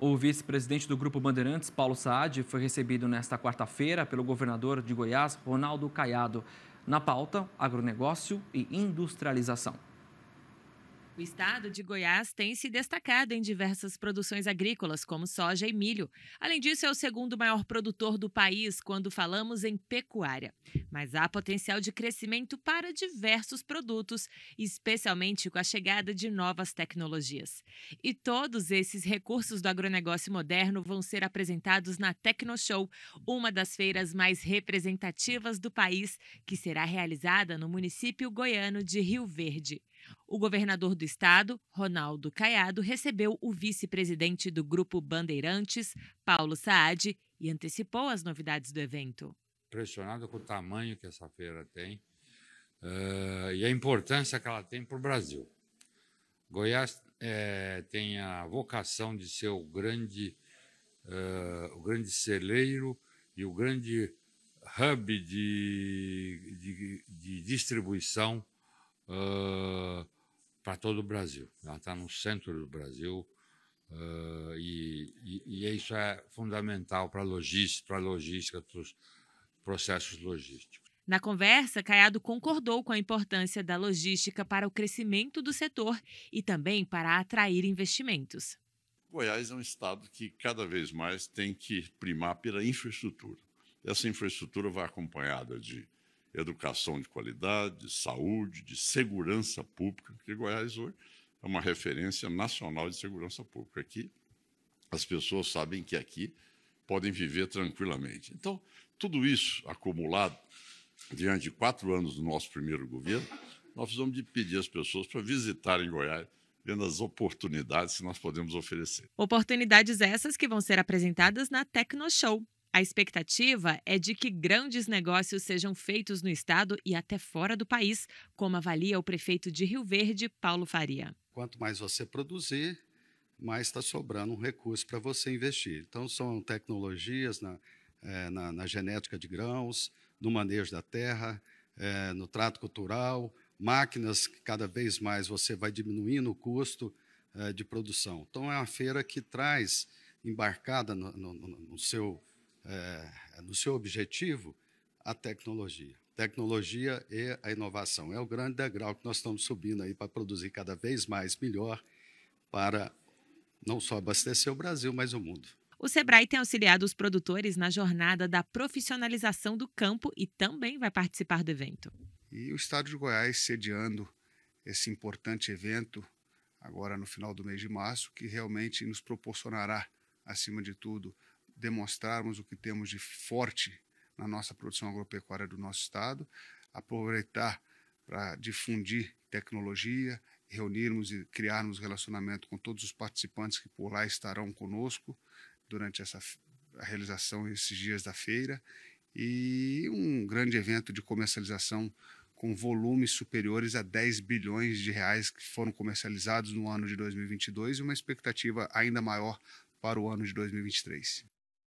O vice-presidente do Grupo Bandeirantes, Paulo Saad, foi recebido nesta quarta-feira pelo governador de Goiás, Ronaldo Caiado. Na pauta, agronegócio e industrialização. O estado de Goiás tem se destacado em diversas produções agrícolas, como soja e milho. Além disso, é o segundo maior produtor do país quando falamos em pecuária. Mas há potencial de crescimento para diversos produtos, especialmente com a chegada de novas tecnologias. E todos esses recursos do agronegócio moderno vão ser apresentados na Tecnoshow, uma das feiras mais representativas do país, que será realizada no município goiano de Rio Verde. O governador do estado, Ronaldo Caiado, recebeu o vice-presidente do Grupo Bandeirantes, Paulo Saad, e antecipou as novidades do evento. Impressionado com o tamanho que essa feira tem uh, e a importância que ela tem para o Brasil. Goiás é, tem a vocação de ser o grande, uh, o grande celeiro e o grande hub de, de, de distribuição uh, para todo o Brasil. Ela está no centro do Brasil uh, e, e, e, isso é fundamental para a logística, para logística os processos logísticos. Na conversa, Caiado concordou com a importância da logística para o crescimento do setor e também para atrair investimentos. Goiás é um estado que cada vez mais tem que primar pela infraestrutura. Essa infraestrutura vai acompanhada de educação de qualidade, de saúde, de segurança pública, porque Goiás hoje é uma referência nacional de segurança pública. Aqui, as pessoas sabem que aqui podem viver tranquilamente. Então, tudo isso acumulado diante de quatro anos do nosso primeiro governo, nós precisamos de pedir às pessoas para visitarem Goiás, vendo as oportunidades que nós podemos oferecer. Oportunidades essas que vão ser apresentadas na Tecnoshow, a expectativa é de que grandes negócios sejam feitos no estado e até fora do país, como avalia o prefeito de Rio Verde, Paulo Faria. Quanto mais você produzir, mais está sobrando um recurso para você investir. Então, são tecnologias na, é, na, na, genética de grãos, no manejo da terra, é, no trato cultural, máquinas que cada vez mais você vai diminuindo o custo é, de produção. Então, é uma feira que traz embarcada no, no, no seu é, no seu objetivo a tecnologia. Tecnologia e a inovação. É o grande degrau que nós estamos subindo aí para produzir cada vez mais melhor para não só abastecer o Brasil, mas o mundo. O Sebrae tem auxiliado os produtores na jornada da profissionalização do campo e também vai participar do evento. E o Estado de Goiás sediando esse importante evento agora no final do mês de março, que realmente nos proporcionará, acima de tudo, demonstrarmos o que temos de forte na nossa produção agropecuária do nosso estado, aproveitar para difundir tecnologia, reunirmos e criarmos relacionamento com todos os participantes que por lá estarão conosco durante essa a realização esses dias da feira e um grande evento de comercialização com volumes superiores a 10 bilhões de reais que foram comercializados no ano de 2022 e uma expectativa ainda maior para o ano de 2023.